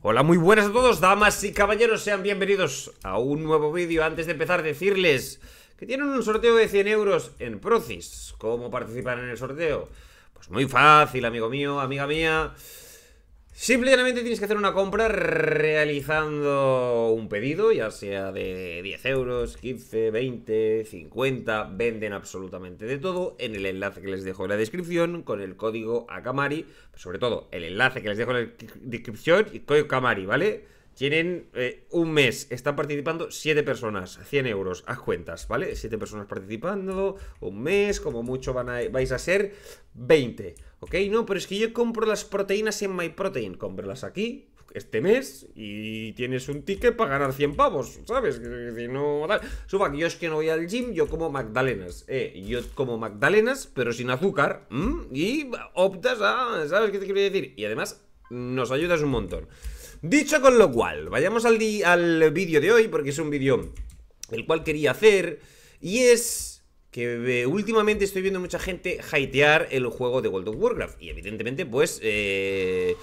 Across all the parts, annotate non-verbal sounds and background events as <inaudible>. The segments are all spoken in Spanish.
Hola, muy buenas a todos, damas y caballeros, sean bienvenidos a un nuevo vídeo. Antes de empezar, decirles que tienen un sorteo de 100 euros en Procis. ¿Cómo participar en el sorteo? Pues muy fácil, amigo mío, amiga mía. Simplemente tienes que hacer una compra realizando un pedido, ya sea de 10 euros, 15, 20, 50, venden absolutamente de todo en el enlace que les dejo en la descripción con el código Akamari, sobre todo el enlace que les dejo en la descripción y código Akamari, ¿vale? Tienen eh, un mes, están participando Siete personas, 100 euros, haz cuentas, ¿vale? 7 personas participando, un mes, como mucho van a, vais a ser 20, ¿ok? No, pero es que yo compro las proteínas en MyProtein, cómpralas aquí este mes y tienes un ticket para ganar 100 pavos, ¿sabes? Si no, tal. Suba, yo es que no voy al gym, yo como magdalenas, eh, yo como magdalenas, pero sin azúcar, mm, y optas a, ¿sabes qué te quiero decir? Y además nos ayudas un montón. Dicho con lo cual, vayamos al, al vídeo de hoy, porque es un vídeo el cual quería hacer, y es que eh, últimamente estoy viendo mucha gente hatear el juego de World of Warcraft, y evidentemente pues... Eh,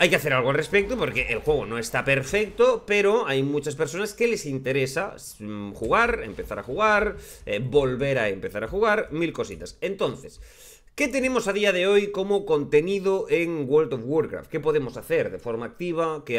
hay que hacer algo al respecto porque el juego no está perfecto, pero hay muchas personas que les interesa mm, jugar, empezar a jugar, eh, volver a empezar a jugar, mil cositas. Entonces, ¿Qué tenemos a día de hoy como contenido en World of Warcraft? ¿Qué podemos hacer de forma activa? ¿Qué,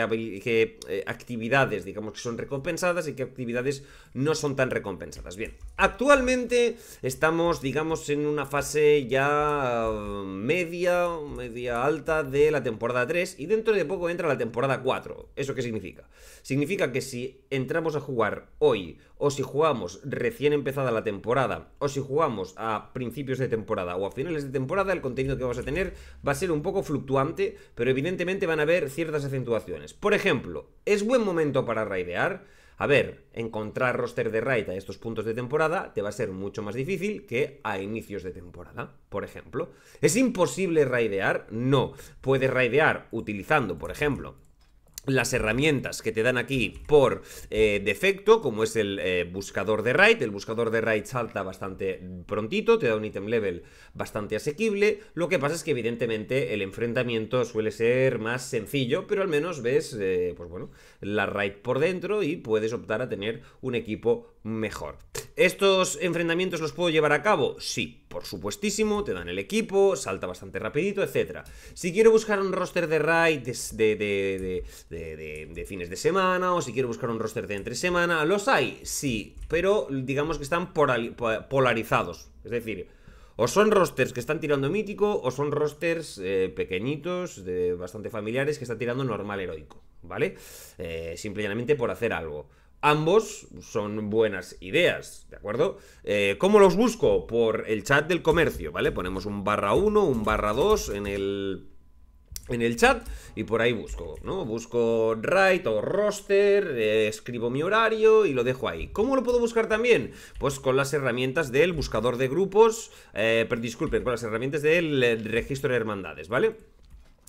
eh, actividades, digamos, que son recompensadas y qué actividades no son tan recompensadas? Bien, actualmente estamos, digamos, en una fase ya mm, media, media alta de la temporada 3 y dentro de poco entra la temporada 4. ¿Eso qué significa? Significa que si entramos a jugar hoy o si jugamos recién empezada la temporada o si jugamos a principios de temporada o a finales de temporada el contenido que vas a tener va a ser un poco fluctuante, pero evidentemente van a haber ciertas acentuaciones. Por ejemplo, ¿es buen momento para raidear? A ver, encontrar roster de raid a estos puntos de temporada te va a ser mucho más difícil que a inicios de temporada, por ejemplo. ¿Es imposible raidear? No. Puedes raidear utilizando, por ejemplo, las herramientas que te dan aquí por eh, defecto, como es el eh, buscador de raid, el buscador de raid salta bastante prontito, te da un ítem level bastante asequible, lo que pasa es que evidentemente el enfrentamiento suele ser más sencillo, pero al menos ves, eh, pues bueno, la raid por dentro y puedes optar a tener un equipo mejor. ¿Estos enfrentamientos los puedo llevar a cabo? Sí, por supuestísimo, te dan el equipo, salta bastante rapidito, etc. Si quiero buscar un roster de raid de, de, de, fines de semana o si quiero buscar un roster de entre semana, ¿los hay? Sí, pero digamos que están polarizados, es decir... O son rosters que están tirando mítico, o son rosters eh, pequeñitos, de bastante familiares, que están tirando normal heroico, ¿vale? Eh, simplemente simple por hacer algo. Ambos son buenas ideas, ¿de acuerdo? Eh, ¿Cómo los busco? Por el chat del comercio, ¿vale? Ponemos un barra 1, un barra 2 en el en el chat y por ahí busco, ¿no? Busco right o roster, eh, escribo mi horario y lo dejo ahí. ¿Cómo lo puedo buscar también? Pues con las herramientas del buscador de grupos, eh, disculpen, con las herramientas del eh, registro de hermandades, ¿vale?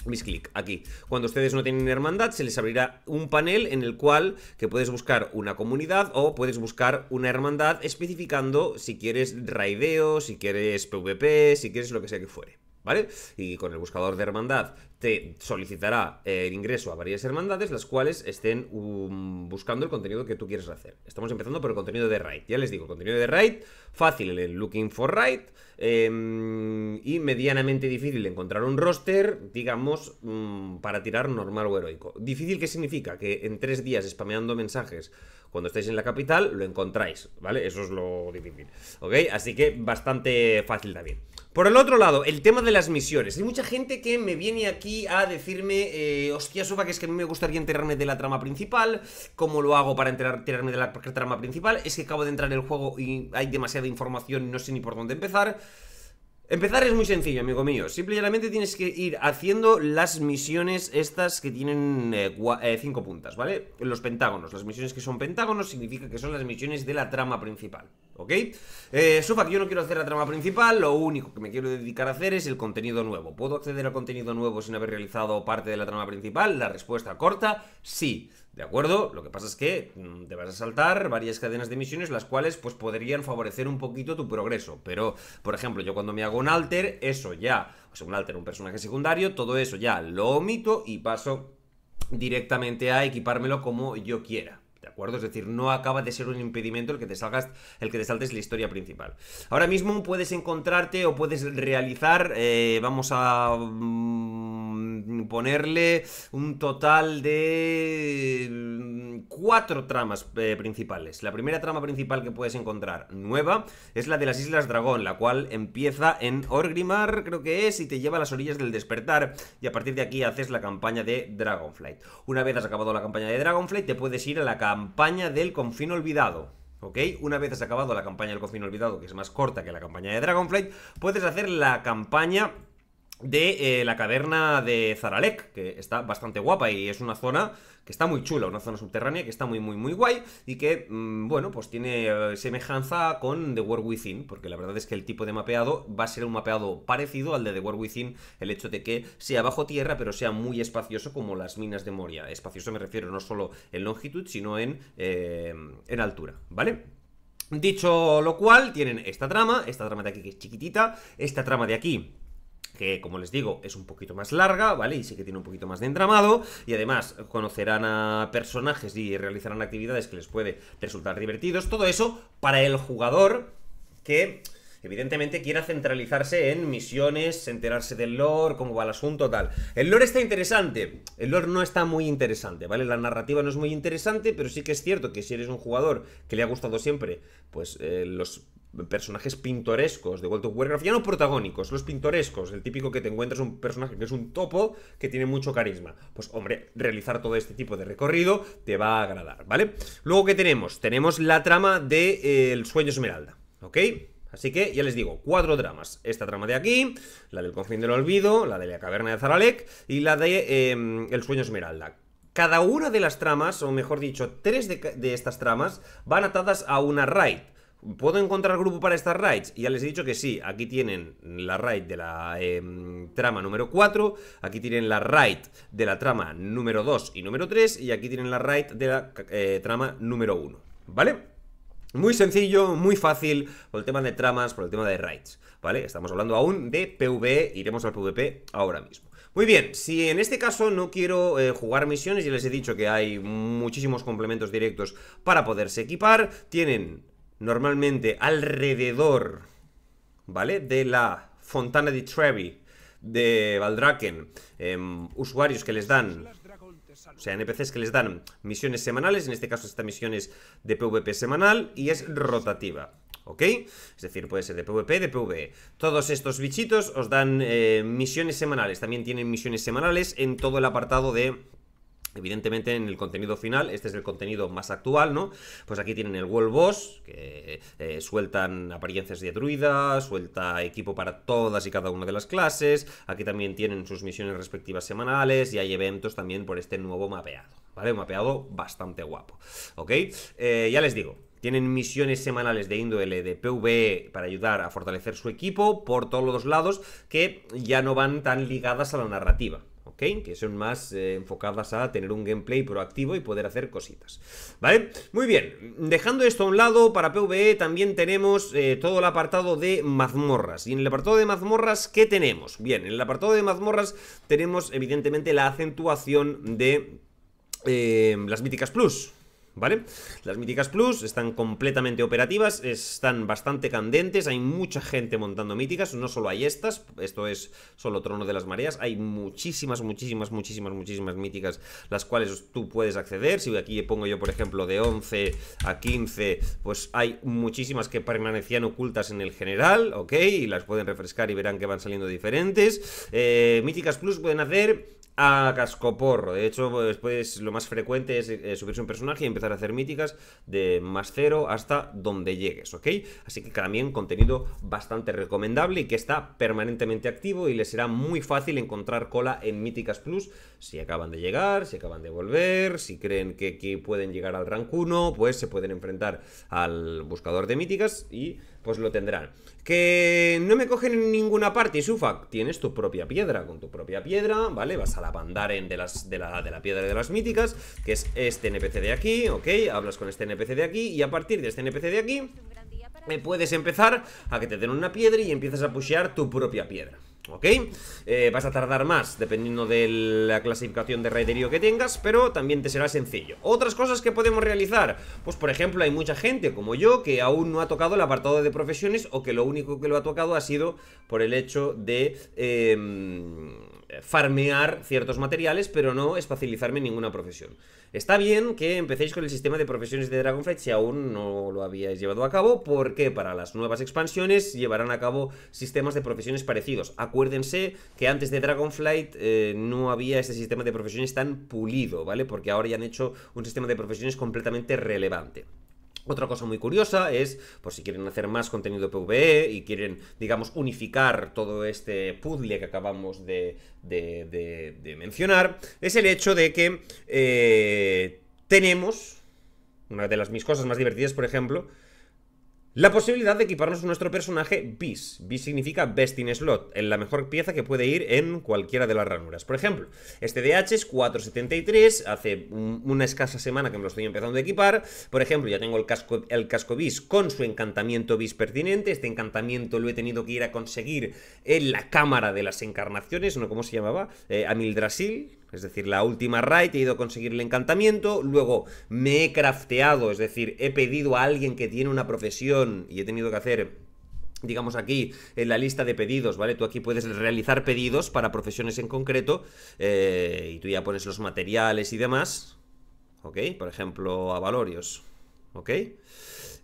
mis clic aquí. Cuando ustedes no tienen hermandad, se les abrirá un panel en el cual que puedes buscar una comunidad o puedes buscar una hermandad especificando si quieres raideo, si quieres PvP, si quieres lo que sea que fuere. ¿Vale? Y con el buscador de hermandad te solicitará eh, el ingreso a varias hermandades, las cuales estén um, buscando el contenido que tú quieres hacer. Estamos empezando por el contenido de Raid. Ya les digo, contenido de Raid, fácil el Looking for Raid, em, y medianamente difícil encontrar un roster, digamos, mm, para tirar normal o heroico. Difícil, ¿qué significa? Que en tres días spameando mensajes cuando estáis en la capital, lo encontráis, ¿vale? Eso es lo difícil, ¿ok? Así que bastante fácil también. Por el otro lado, el tema de las misiones. Hay mucha gente que me viene aquí a decirme, eh, hostia, que es que a mí me gustaría enterarme de la trama principal. ¿Cómo lo hago para enterarme de la trama principal? Es que acabo de entrar en el juego y hay demasiada información, no sé ni por dónde empezar. Empezar es muy sencillo, amigo mío. Simple tienes que ir haciendo las misiones estas que tienen eh, eh, cinco puntas, ¿vale? Los pentágonos. Las misiones que son pentágonos significa que son las misiones de la trama principal, ¿ok? Eh, que yo no quiero hacer la trama principal, lo único que me quiero dedicar a hacer es el contenido nuevo. ¿Puedo acceder al contenido nuevo sin haber realizado parte de la trama principal? La respuesta corta, sí. ¿De acuerdo? Lo que pasa es que mm, te vas a saltar varias cadenas de misiones las cuales pues podrían favorecer un poquito tu progreso. Pero, por ejemplo, yo cuando me hago un alter, eso ya, o sea, un alter, un personaje secundario, todo eso ya lo omito y paso directamente a equipármelo como yo quiera. ¿De acuerdo? Es decir, no acaba de ser un impedimento el que te salgas, el que te saltes la historia principal. Ahora mismo puedes encontrarte o puedes realizar, eh, vamos a mm, ponerle un total de mm, cuatro tramas eh, principales. La primera trama principal que puedes encontrar nueva es la de las Islas Dragón, la cual empieza en Orgrimmar, creo que es, y te lleva a las orillas del despertar. Y a partir de aquí haces la campaña de Dragonflight. Una vez has acabado la campaña de Dragonflight, te puedes ir a la campaña del confín olvidado. ¿Ok? Una vez has acabado la campaña del confín olvidado, que es más corta que la campaña de Dragonflight, puedes hacer la campaña de eh, la caverna de Zaralek, que está bastante guapa y es una zona que está muy chula, una zona subterránea que está muy, muy, muy guay y que, mm, bueno, pues tiene eh, semejanza con The World Within, porque la verdad es que el tipo de mapeado va a ser un mapeado parecido al de The World Within, el hecho de que sea bajo tierra, pero sea muy espacioso como las minas de Moria. Espacioso me refiero no solo en longitud, sino en, eh, en altura, ¿vale? Dicho lo cual, tienen esta trama, esta trama de aquí que es chiquitita, esta trama de aquí que como les digo es un poquito más larga, ¿vale? Y sí que tiene un poquito más de entramado y además conocerán a personajes y realizarán actividades que les puede resultar divertidos, todo eso para el jugador que evidentemente quiera centralizarse en misiones, enterarse del lore, cómo va el asunto, tal. El lore está interesante, el lore no está muy interesante, ¿vale? La narrativa no es muy interesante, pero sí que es cierto que si eres un jugador que le ha gustado siempre, pues eh, los personajes pintorescos de World of Warcraft, ya no protagónicos, los pintorescos, el típico que te encuentras un personaje que es un topo que tiene mucho carisma. Pues hombre, realizar todo este tipo de recorrido te va a agradar, ¿vale? Luego, ¿qué tenemos? Tenemos la trama de eh, El Sueño Esmeralda, ¿ok? Así que ya les digo, cuatro dramas Esta trama de aquí, la del Confín del Olvido, la de la Caverna de Zaralek y la de em, El Sueño Esmeralda. Cada una de las tramas, o mejor dicho, tres de, de estas tramas, van atadas a una raid. ¿Puedo encontrar grupo para estas raids? ya les he dicho que sí, aquí tienen la raid de la em, trama número 4, aquí tienen la raid de la trama número 2 y número 3, y aquí tienen la raid de la eh, trama número 1, ¿vale? Muy sencillo, muy fácil, por el tema de tramas, por el tema de raids, ¿vale? Estamos hablando aún de PvE, iremos al PvP ahora mismo. Muy bien, si en este caso no quiero eh, jugar misiones, ya les he dicho que hay muchísimos complementos directos para poderse equipar, tienen normalmente alrededor, ¿vale? De la Fontana di Trevi, de Valdraken, em, usuarios que les dan o sea, NPCs que les dan misiones semanales, en este caso esta misión es de PvP semanal y es rotativa, ¿ok? Es decir, puede ser de PvP, de PvE. Todos estos bichitos os dan eh, misiones semanales, también tienen misiones semanales en todo el apartado de Evidentemente en el contenido final, este es el contenido más actual, ¿no? Pues aquí tienen el World Boss, que eh, sueltan apariencias de druida, suelta equipo para todas y cada una de las clases, aquí también tienen sus misiones respectivas semanales y hay eventos también por este nuevo mapeado, ¿vale? Un mapeado bastante guapo, ¿ok? Eh, ya les digo, tienen misiones semanales de índole de PvE para ayudar a fortalecer su equipo por todos los lados que ya no van tan ligadas a la narrativa. Que son más eh, enfocadas a tener un gameplay proactivo y poder hacer cositas, ¿vale? Muy bien, dejando esto a un lado, para PvE también tenemos eh, todo el apartado de mazmorras. Y en el apartado de mazmorras, ¿qué tenemos? Bien, en el apartado de mazmorras tenemos evidentemente la acentuación de eh, las míticas plus, ¿vale? Las míticas plus están completamente operativas, están bastante candentes, hay mucha gente montando míticas, no solo hay estas, esto es solo Trono de las Mareas, hay muchísimas, muchísimas, muchísimas, muchísimas míticas las cuales tú puedes acceder, si aquí pongo yo por ejemplo de 11 a 15, pues hay muchísimas que permanecían ocultas en el general, ¿ok? Y las pueden refrescar y verán que van saliendo diferentes. Eh, míticas plus pueden hacer a cascoporro. De hecho, pues, después lo más frecuente es eh, subirse un personaje y empezar a hacer míticas de más cero hasta donde llegues, ¿ok? Así que también contenido bastante recomendable y que está permanentemente activo y les será muy fácil encontrar cola en Míticas Plus si acaban de llegar, si acaban de volver, si creen que, que pueden llegar al rank 1, pues se pueden enfrentar al buscador de míticas y pues lo tendrán. Que no me cogen en ninguna parte, Y sufa, Tienes tu propia piedra. Con tu propia piedra, ¿vale? Vas a la bandaren de, las, de, la, piedra de las míticas, que es este NPC de aquí, ¿ok? Hablas con este NPC de aquí y a partir de este NPC de aquí... me puedes empezar a que te den una piedra y empiezas a pushear tu propia piedra ¿Ok? Eh, vas a tardar más dependiendo de la clasificación de raiderío que tengas, pero también te será sencillo. Otras cosas que podemos realizar, pues por ejemplo hay mucha gente como yo que aún no ha tocado el apartado de profesiones o que lo único que lo ha tocado ha sido por el hecho de... Em, farmear ciertos materiales, pero no es en ninguna profesión. Está bien que empecéis con el sistema de profesiones de Dragonflight si aún no lo habíais llevado a cabo, porque para las nuevas expansiones llevarán a cabo sistemas de profesiones parecidos. Acuérdense que antes de Dragonflight eh, no había este sistema de profesiones tan pulido, ¿vale? Porque ahora ya han hecho un sistema de profesiones completamente relevante. Otra cosa muy curiosa es, por si quieren hacer más contenido PvE e y quieren, digamos, unificar todo este puzzle que acabamos de, mencionar, es el hecho de que eh, tenemos, una de las mis cosas más divertidas, por ejemplo, la posibilidad de equiparnos nuestro personaje bis. Bis significa best in slot, en la mejor pieza que puede ir en cualquiera de las ranuras. Por ejemplo, este DH es 473, hace una escasa semana que me lo estoy empezando a equipar. Por ejemplo, ya tengo el casco, el casco bis con su encantamiento bis pertinente. Este encantamiento lo he tenido que ir a conseguir en la cámara de las encarnaciones, ¿no? ¿Cómo se llamaba? Eh, Amildrasil, es decir, la última raid he ido a conseguir el encantamiento, luego me he crafteado, es decir, he pedido a alguien que tiene una profesión y he tenido que hacer digamos aquí en la lista de pedidos, ¿vale? Tú aquí puedes realizar pedidos para profesiones en concreto eh, y tú ya pones los materiales y demás, ¿ok? Por ejemplo, a valorios, ¿ok?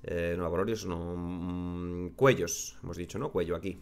Eh, no, avalorios no, mm, cuellos, hemos dicho, ¿no? Cuello aquí.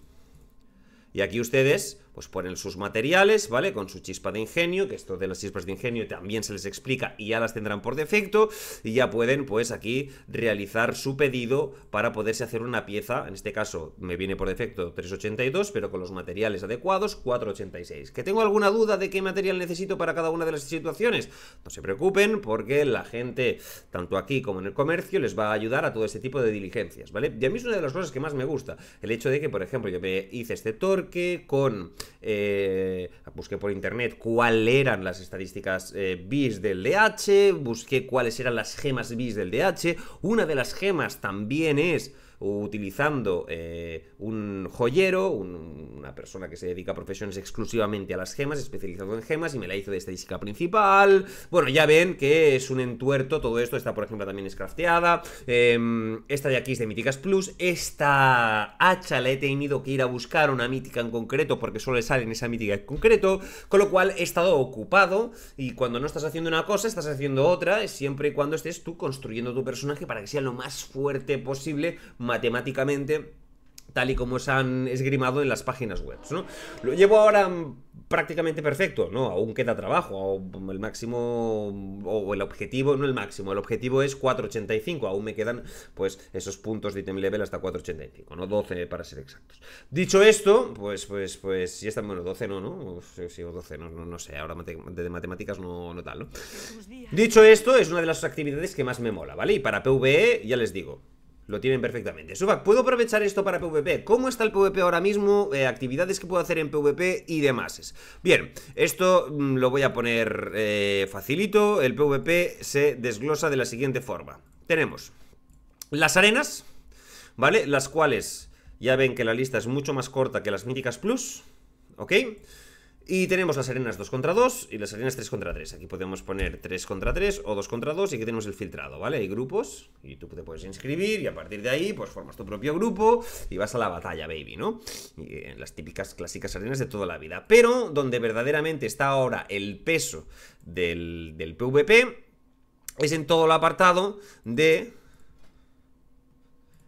Y aquí ustedes pues ponen sus materiales, ¿vale? Con su chispa de ingenio, que esto de las chispas de ingenio también se les explica y ya las tendrán por defecto, y ya pueden, pues aquí, realizar su pedido para poderse hacer una pieza, en este caso me viene por defecto 382, pero con los materiales adecuados 486. ¿Que tengo alguna duda de qué material necesito para cada una de las situaciones? No se preocupen, porque la gente, tanto aquí como en el comercio, les va a ayudar a todo este tipo de diligencias, ¿vale? Y a mí es una de las cosas que más me gusta, el hecho de que, por ejemplo, yo me hice este torque con eh, busqué por internet cuáles eran las estadísticas eh, bis del DH, busqué cuáles eran las gemas bis del DH. Una de las gemas también es utilizando eh, un joyero, un, una persona que se dedica a profesiones exclusivamente a las gemas, especializado en gemas, y me la hizo de estadística principal. Bueno, ya ven que es un entuerto todo esto. Esta, por ejemplo, también es crafteada. Em, esta de aquí es de Míticas Plus. Esta hacha la he tenido que ir a buscar una mítica en concreto, porque solo le sale en esa mítica en concreto. Con lo cual he estado ocupado, y cuando no estás haciendo una cosa, estás haciendo otra, siempre y cuando estés tú construyendo tu personaje para que sea lo más fuerte posible matemáticamente tal y como se han esgrimado en las páginas web. ¿no? Lo llevo ahora prácticamente perfecto, ¿no? Aún queda trabajo, el máximo, o el objetivo, no el máximo, el objetivo es 4.85, aún me quedan pues esos puntos de item level hasta 4.85, ¿no? 12 para ser exactos. Dicho esto, pues, pues, pues, ya están, bueno, 12 no, ¿no? Sí, 12, no, no, sé, ahora de matemáticas no, no tal, ¿no? Pues Dicho esto, es una de las actividades que más me mola, ¿vale? Y para PvE, ya les digo, lo tienen perfectamente. Subac, ¿puedo aprovechar esto para PvP? ¿Cómo está el PvP ahora mismo? Eh, actividades que puedo hacer en PvP y demás. Bien, esto mm, lo voy a poner eh, facilito. El PvP se desglosa de la siguiente forma. Tenemos las arenas, ¿vale? Las cuales ya ven que la lista es mucho más corta que las míticas plus, ¿ok? ok y tenemos las arenas 2 contra 2 y las arenas 3 contra 3. Aquí podemos poner 3 contra 3 o 2 contra 2 y aquí tenemos el filtrado, ¿vale? Hay grupos y tú te puedes inscribir y a partir de ahí pues formas tu propio grupo y vas a la batalla, baby, ¿no? en eh, las típicas clásicas arenas de toda la vida. Pero donde verdaderamente está ahora el peso del, del PvP es en todo el apartado de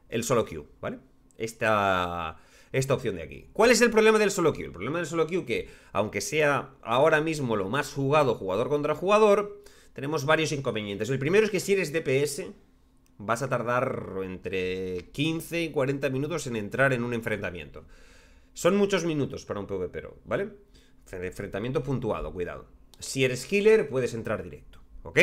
el solo queue, ¿vale? Esta esta opción de aquí. ¿Cuál es el problema del solo queue? El problema del solo queue que, aunque sea ahora mismo lo más jugado jugador contra jugador, tenemos varios inconvenientes. El primero es que si eres DPS, vas a tardar entre 15 y 40 minutos en entrar en un enfrentamiento. Son muchos minutos para un PvP, ¿vale? Enfrentamiento puntuado, cuidado. Si eres healer, puedes entrar directo, ¿ok?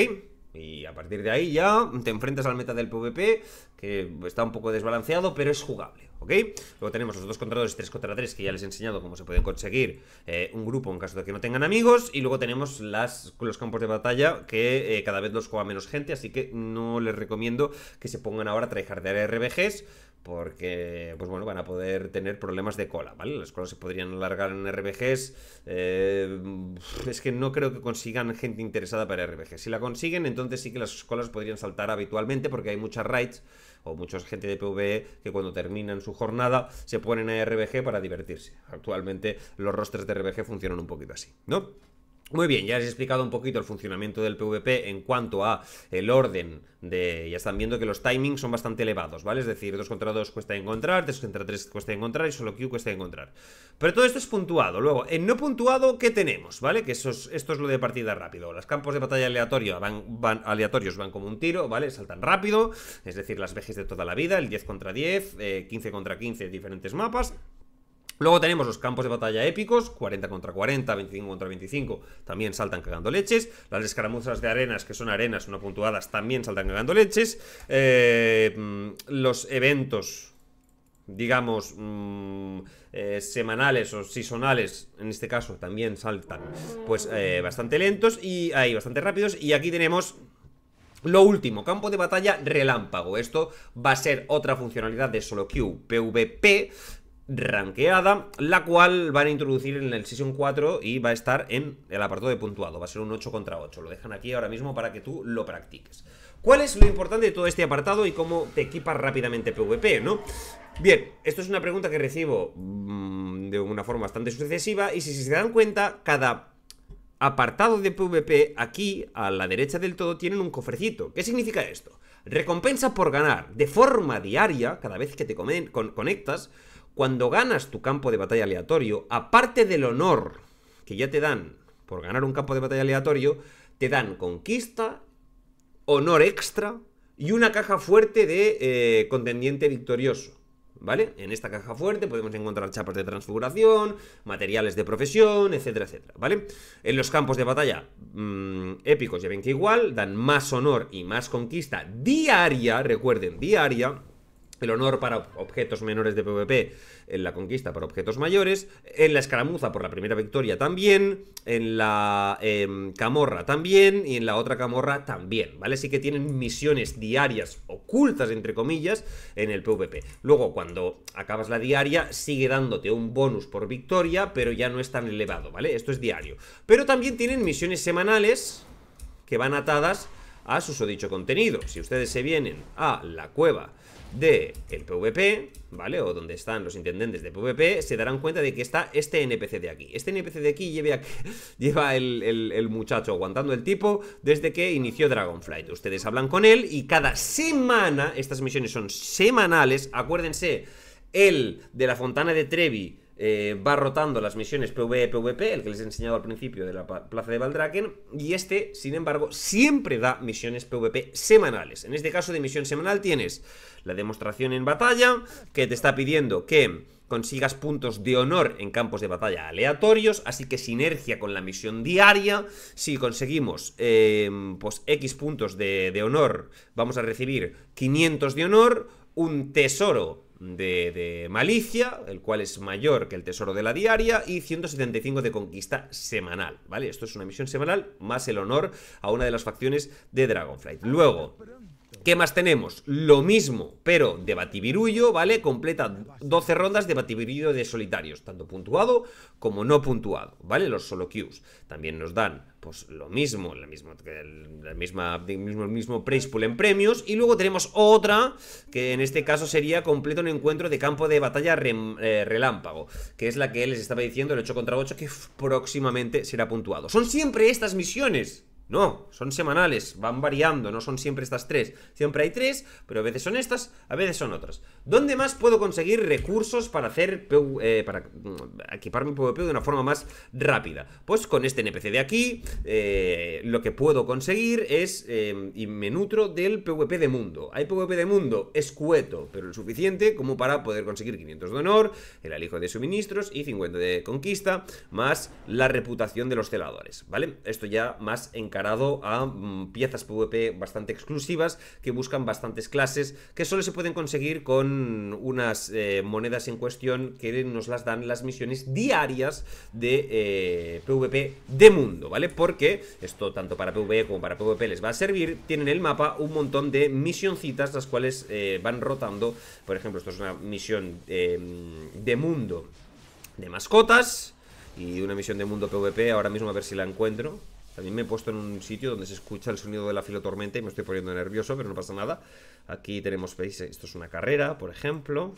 Y a partir de ahí ya te enfrentas al meta del PvP, que está un poco desbalanceado, pero es jugable, Luego tenemos los dos contra 2 y 3 contra 3, que ya les he enseñado cómo se pueden conseguir eh, un grupo en caso de que no tengan amigos. Y luego tenemos los campos de batalla, que eh, cada vez los juega menos gente, así que no les recomiendo que se pongan ahora a de RBGs, porque pues bueno, van a poder tener problemas de cola, ¿vale? Las colas se podrían alargar en RBGs. Eh, es que no creo que consigan gente interesada para Rbg Si la consiguen, entonces sí que las colas podrían saltar habitualmente porque hay muchas raids o mucha gente de PvE que cuando terminan su jornada se ponen a RBG para divertirse. Actualmente los rostros de RBG funcionan un poquito así, ¿no? Muy bien, ya os he explicado un poquito el funcionamiento del PvP en cuanto a el orden de... Ya están viendo que los timings son bastante elevados, ¿vale? Es decir, 2 contra 2 cuesta encontrar, 3 contra 3 cuesta encontrar y solo Q cuesta encontrar. Pero todo esto es puntuado. Luego, en no puntuado, ¿qué tenemos? ¿Vale? Que esto es lo de partida rápido. Los campos de batalla aleatorio van, aleatorios van como un tiro, ¿vale? Saltan rápido, es decir, las vejes de toda la vida, el 10 contra 10, 15 eh, contra 15, diferentes mapas... Luego tenemos los campos de batalla épicos, 40 contra 40, 25 contra 25, también saltan cagando leches. Las escaramuzas de arenas, que son arenas no puntuadas, también saltan cagando leches. Eh, mm, los eventos digamos, mm, eh, semanales o seasonales, en este caso también saltan, pues eh, bastante lentos y ahí bastante rápidos. Y aquí tenemos lo último, campo de batalla relámpago. Esto va a ser otra funcionalidad de solo queue PvP ranqueada, la cual van a introducir en el Session 4 y va a estar en el apartado de puntuado, va a ser un 8 contra 8, lo dejan aquí ahora mismo para que tú lo practiques. ¿Cuál es lo importante de todo este apartado y cómo te equipas rápidamente PvP, no? Bien, esto es una pregunta que recibo mm, de una forma bastante sucesiva y si se dan cuenta, cada apartado de PvP aquí, a la derecha del todo, tienen un cofrecito. ¿Qué significa esto? Recompensa por ganar de forma diaria, cada vez que te conectas, cuando ganas tu campo de batalla aleatorio, aparte del honor que ya te dan por ganar un campo de batalla aleatorio, te dan conquista, honor extra y una caja fuerte de eh, contendiente victorioso. ¿Vale? En esta caja fuerte podemos encontrar chapas de transfiguración, materiales de profesión, etcétera, etcétera, ¿vale? En los campos de batalla mm, épicos ya ven que igual, dan más honor y más conquista diaria, recuerden, diaria, el honor para objetos menores de PvP, en la conquista para objetos mayores, en la escaramuza por la primera victoria también, en la em, camorra también y en la otra camorra también, ¿vale? Sí que tienen misiones diarias ocultas, entre comillas, en el PvP. Luego, cuando acabas la diaria, sigue dándote un bonus por victoria, pero ya no es tan elevado, ¿vale? Esto es diario. Pero también tienen misiones semanales que van atadas a dicho contenido. Si ustedes se vienen a la cueva de el PvP, ¿vale? O donde están los intendentes de PvP, se darán cuenta de que está este NPC de aquí. Este NPC de aquí <laughs> lleva, lleva el, el, muchacho aguantando el tipo desde que inició Dragonflight. Ustedes hablan con él y cada semana, estas misiones son semanales, acuérdense, el de la Fontana de Trevi eh, va rotando las misiones PvE PvP, el que les he enseñado al principio de la plaza de Valdraken, y este, sin embargo, siempre da misiones PvP semanales. En este caso de misión semanal tienes la demostración en batalla, que te está pidiendo que consigas puntos de honor en campos de batalla aleatorios, así que sinergia con la misión diaria. Si conseguimos em, pues X puntos de, de honor, vamos a recibir 500 de honor, un tesoro de, malicia, el cual es mayor que el tesoro de la diaria, y 175 de conquista semanal, ¿vale? Esto es una misión semanal, más el honor a una de las facciones de Dragonflight. Luego, ¿Qué más tenemos? Lo mismo, pero de bativirullo, ¿vale? Completa 12 rondas de bativirullo de solitarios, tanto puntuado como no puntuado, ¿vale? Los solo queues. También nos dan, pues, lo mismo, la la misma, el mismo, el mismo price pool en premios. Y luego tenemos otra, que en este caso sería completo un encuentro de campo de batalla eh, relámpago, que es la que les estaba diciendo, el 8 contra 8, que próximamente será puntuado. Son siempre estas misiones. No, son semanales, van variando, no son siempre estas tres. Siempre hay tres, pero a veces son estas, a veces son otras. ¿Dónde más puedo conseguir recursos para hacer eh, para mm, equipar mi PvP de una forma más rápida? Pues con este NPC de aquí, eh, lo que puedo conseguir es, eh, y me nutro del PvP de mundo. Hay PvP de mundo escueto, pero lo suficiente como para poder conseguir 500 de honor, el alijo de suministros y 50 de conquista, más la reputación de los celadores, ¿vale? Esto ya más en encarado a mm, piezas PvP bastante exclusivas que buscan bastantes clases que solo se pueden conseguir con unas eh, monedas en cuestión que nos las dan las misiones diarias de PvP eh, de mundo, ¿vale? Porque esto tanto para PvE como para PvP les va a servir, tienen el mapa un montón de misioncitas las cuales eh, van rotando, por ejemplo, esto es una misión em, de mundo de mascotas y una misión de mundo PvP, ahora mismo a ver si la encuentro también me he puesto en un sitio donde se escucha el sonido de la filotormenta y me estoy poniendo nervioso, pero no pasa nada. Aquí tenemos, veis, esto es una carrera, por ejemplo.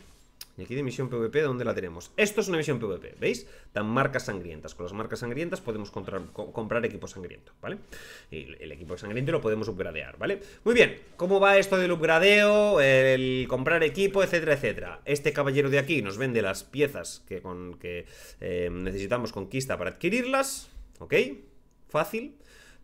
Y aquí de misión PvP, ¿dónde la tenemos? Esto es una misión PvP, ¿veis? Dan marcas sangrientas. Con las marcas sangrientas podemos comprar, equipo sangriento, ¿vale? Y el equipo sangriento lo podemos upgradear, ¿vale? Muy bien, ¿cómo va esto del upgradeo, el comprar equipo, etcétera, etcétera? Este caballero de aquí nos vende las piezas que, con, que eh, necesitamos conquista para adquirirlas, ¿ok? fácil.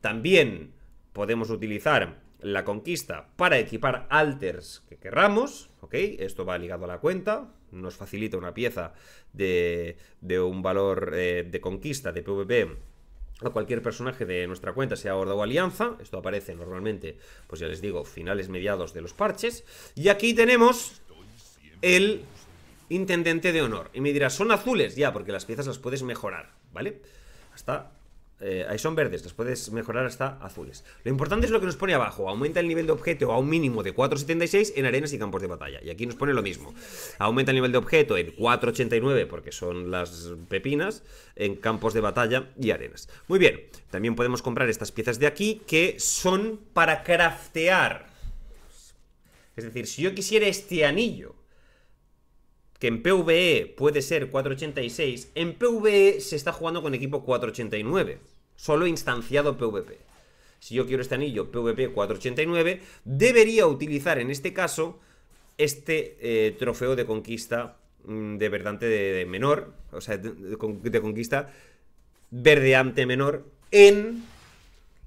También podemos utilizar la conquista para equipar alters que querramos, ¿ok? Esto va ligado a la cuenta, nos facilita una pieza de, un valor eh, de conquista de PvP a cualquier personaje de nuestra cuenta, sea horda o alianza, esto aparece normalmente, pues ya les digo, finales mediados de los parches, y aquí tenemos el intendente de honor, y me dirá, son azules ya, porque las piezas las puedes mejorar, ¿vale? Hasta eh, ahí son verdes, los puedes mejorar hasta azules. Lo importante es lo que nos pone abajo, aumenta el nivel de objeto a un mínimo de 4,76 en arenas y campos de batalla. Y aquí nos pone lo mismo, aumenta el nivel de objeto en 4,89 porque son las pepinas, en campos de batalla y arenas. Muy bien, también podemos comprar estas piezas de aquí que son para craftear. Es decir, si yo quisiera este anillo, que en PvE puede ser 486, en PvE se está jugando con equipo 489 solo instanciado PvP. Si yo quiero este anillo PvP 489, debería utilizar en este caso este eh, trofeo de conquista mm, de verdante menor, o sea, de, conquista verdeante menor en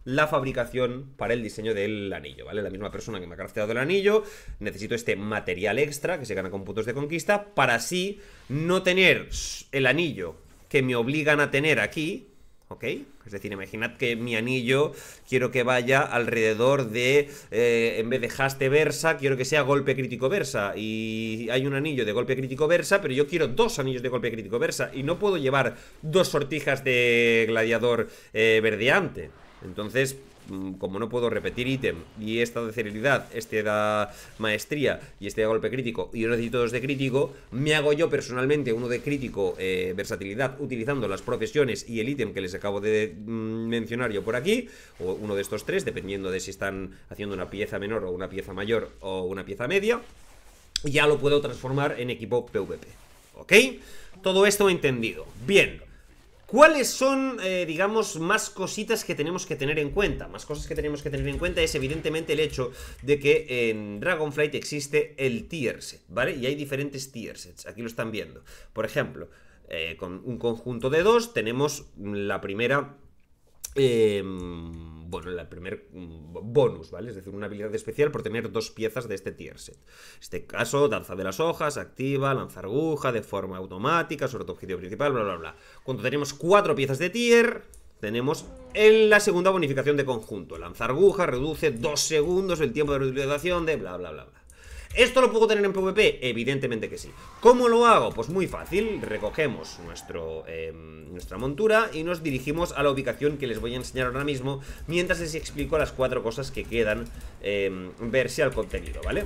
la fabricación para el diseño del anillo, ¿vale? La misma persona que me ha crafteado el anillo, necesito este material extra que se gana con puntos de conquista para así no tener el anillo que me obligan a tener aquí, ¿ok? Es decir, imaginad que mi anillo quiero que vaya alrededor de, eh, en vez de haste versa, quiero que sea golpe crítico versa, y hay un anillo de golpe crítico versa, pero yo quiero dos anillos de golpe crítico versa, y no puedo llevar dos sortijas de gladiador eh, verdeante. Entonces, Mm, como no puedo repetir ítem, y esta de celeridad este da maestría y este da golpe crítico, y yo necesito dos de crítico, me hago yo personalmente uno de crítico eh, versatilidad utilizando las profesiones y el ítem que les acabo de mm, mencionar yo por aquí, o uno de estos tres, dependiendo de si están haciendo una pieza menor o una pieza mayor o una pieza media, ya lo puedo transformar en equipo PvP. ¿Ok? Todo esto entendido. Bien, ¿Cuáles son, eh, digamos, más cositas que tenemos que tener en cuenta? Más cosas que tenemos que tener en cuenta es evidentemente el hecho de que en Dragonflight existe el tier set, ¿vale? Y hay diferentes tier sets, aquí lo están viendo. Por ejemplo, eh, con un conjunto de dos tenemos la primera... Em, bueno, el primer mm, bonus, ¿vale? Es decir, una habilidad especial por tener dos piezas de este tier set. En este caso, danza de las hojas, activa, lanza aguja de forma automática sobre tu objetivo principal, bla, bla, bla. Cuando tenemos cuatro piezas de tier, tenemos en la segunda bonificación de conjunto. lanzar aguja reduce dos segundos el tiempo de reutilización de bla, bla, bla, bla. ¿Esto lo puedo tener en PvP? Evidentemente que sí. ¿Cómo lo hago? Pues muy fácil, recogemos nuestro, em, nuestra montura y nos dirigimos a la ubicación que les voy a enseñar ahora mismo, mientras les explico las cuatro cosas que quedan em, verse al contenido, ¿vale?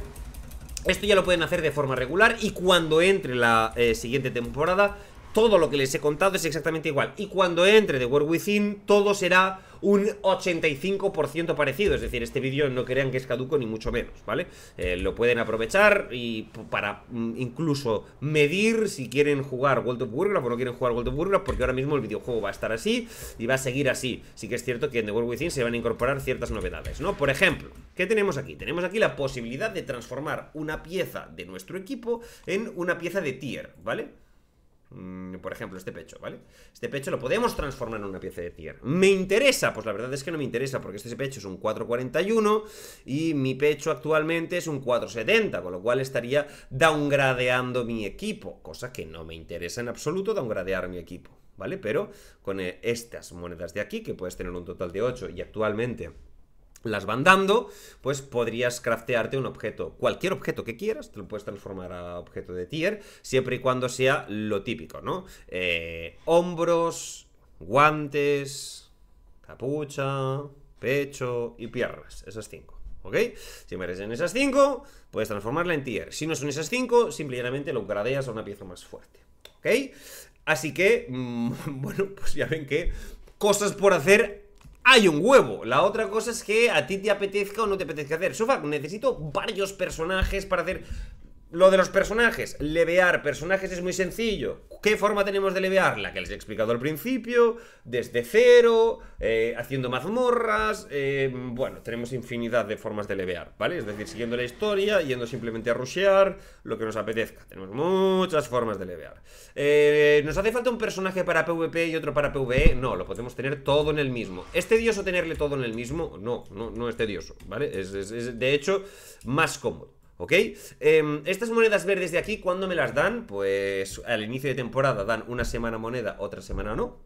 Esto ya lo pueden hacer de forma regular y cuando entre la eh, siguiente temporada todo lo que les he contado es exactamente igual. Y cuando entre The World Within, todo será un 85% parecido. Es decir, este vídeo no crean que es caduco ni mucho menos, ¿vale? Eh, lo pueden aprovechar y para mm, incluso medir si quieren jugar World of Warcraft o no quieren jugar World of Warcraft, porque ahora mismo el videojuego va a estar así y va a seguir así. Sí que es cierto que en The World Within se van a incorporar ciertas novedades, ¿no? Por ejemplo, ¿qué tenemos aquí? Tenemos aquí la posibilidad de transformar una pieza de nuestro equipo en una pieza de tier, ¿vale? Mm, por ejemplo, este pecho, ¿vale? Este pecho lo podemos transformar en una pieza de tierra. ¿Me interesa? Pues la verdad es que no me interesa, porque este pecho es un 441 y mi pecho actualmente es un 470, con lo cual estaría downgradeando mi equipo, cosa que no me interesa en absoluto downgradear mi equipo, ¿vale? Pero con eh, estas monedas de aquí, que puedes tener un total de 8 y actualmente las van dando, pues podrías craftearte un objeto, cualquier objeto que quieras, te lo puedes transformar a objeto de tier, siempre y cuando sea lo típico, ¿no? Eh, hombros, guantes, capucha, pecho y piernas, esas cinco. ¿Ok? Si merecen esas cinco, puedes transformarla en tier. Si no son esas cinco, simplemente lo gradeas a una pieza más fuerte. ¿Ok? Así que, mm, <laughs> bueno, pues ya ven que cosas por hacer hay un huevo. La otra cosa es que a ti te apetezca o no te apetezca hacer. Sufa, necesito varios personajes para hacer lo de los personajes, levear personajes es muy sencillo. ¿Qué forma tenemos de levear? La que les he explicado al principio, desde cero, eh, haciendo mazmorras, eh, bueno, tenemos infinidad de formas de levear, ¿vale? Es decir, siguiendo la historia, yendo simplemente a rushear, lo que nos apetezca. Tenemos muchas formas de levear. Eh, ¿Nos hace falta un personaje para PvP y otro para PvE? No, lo podemos tener todo en el mismo. ¿Es tedioso tenerle todo en el mismo? No, no, no es tedioso, ¿vale? es de hecho más cómodo. ¿Ok? Em, estas monedas verdes de aquí, ¿cuándo me las dan? Pues al inicio de temporada dan una semana moneda, otra semana no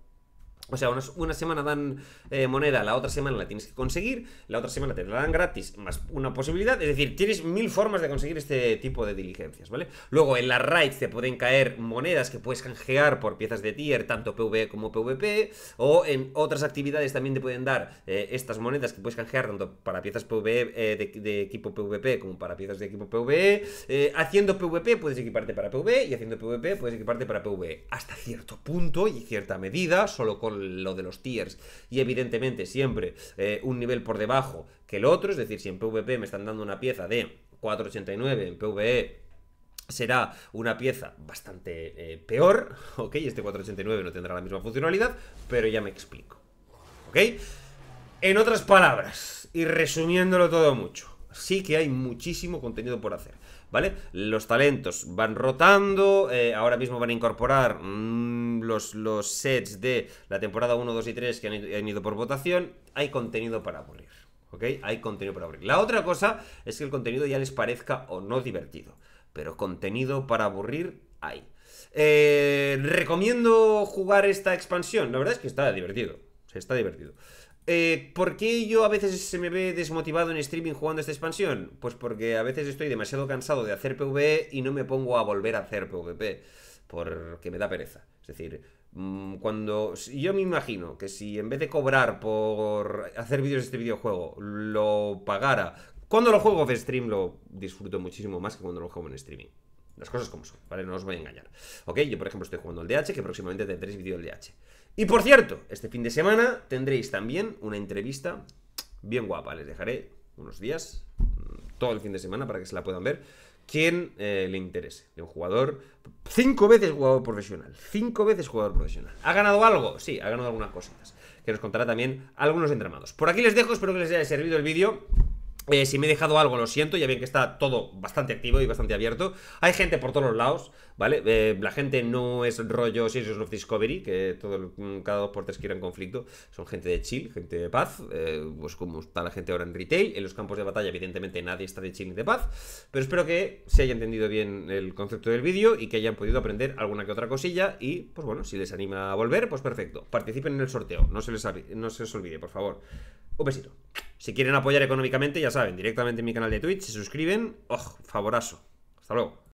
o sea, una, semana dan eh, moneda, la otra semana la tienes que conseguir, la otra semana te la dan gratis, más una posibilidad. Es decir, tienes mil formas de conseguir este tipo de diligencias, ¿vale? Luego, en las raids te pueden caer monedas que puedes canjear por piezas de tier, tanto PvE como PvP, o en otras actividades también te pueden dar eh, estas monedas que puedes canjear tanto para piezas PvE eh, de, de, equipo PvP como para piezas de equipo PvE. haciendo PvP puedes equiparte para PvE y haciendo PvP puedes equiparte para PvE. Hasta cierto punto y cierta medida, solo con lo de los tiers y evidentemente siempre eh, un nivel por debajo que el otro, es decir, si en PvP me están dando una pieza de 4.89, en PvE será una pieza bastante eh, peor, <laughs> ¿ok? Este 489 no tendrá la misma funcionalidad, pero ya me explico, ¿ok? En otras palabras, y resumiéndolo todo mucho, sí que hay muchísimo contenido por hacer, ¿vale? Los talentos van rotando, eh, ahora mismo van a incorporar mm, los, sets de la temporada 1, 2 y 3 que han, ido por votación, hay contenido para aburrir, ¿ok? Hay contenido para aburrir. La otra cosa es que el contenido ya les parezca o no divertido, pero contenido para aburrir hay. Eh, ¿Recomiendo jugar esta expansión? La verdad es que está divertido, se está divertido. Eh, ¿Por qué yo a veces se me ve desmotivado en streaming jugando esta expansión? Pues porque a veces estoy demasiado cansado de hacer PvE y no me pongo a volver a hacer PvP, porque me da pereza. Es decir, mm, cuando... Yo me imagino que si en vez de cobrar por hacer vídeos de este videojuego, lo pagara... Cuando lo juego de stream lo disfruto muchísimo más que cuando lo juego en streaming. Las cosas como son, ¿vale? No os voy a engañar. Ok, yo por ejemplo estoy jugando el DH, que próximamente tendréis vídeo del DH. Y por cierto, este fin de semana tendréis también una entrevista bien guapa. Les dejaré unos días, mm, todo el fin de semana, para que se la puedan ver. Quien eh, le interese, de un jugador cinco veces jugador profesional, cinco veces jugador profesional. ¿Ha ganado algo? Sí, ha ganado algunas cositas. Que nos contará también algunos entramados. Por aquí les dejo, espero que les haya servido el vídeo. Eh, si me he dejado algo, lo siento, ya bien que está todo bastante activo y bastante abierto. Hay gente por todos los lados, ¿vale? Eh, la gente no es rollo Series of Discovery, que todo, mm, cada dos por tres quieren conflicto. Son gente de chill, gente de paz, eh, pues como está la gente ahora en retail. En los campos de batalla, evidentemente, nadie está de chill ni de paz. Pero espero que se haya entendido bien el concepto del vídeo y que hayan podido aprender alguna que otra cosilla. Y, pues bueno, si les anima a volver, pues perfecto. Participen en el sorteo, no se les, no se les olvide, por favor. Un besito. Si quieren apoyar económicamente, ya saben, directamente en mi canal de Twitch, se suscriben. Oh, favorazo! Hasta luego.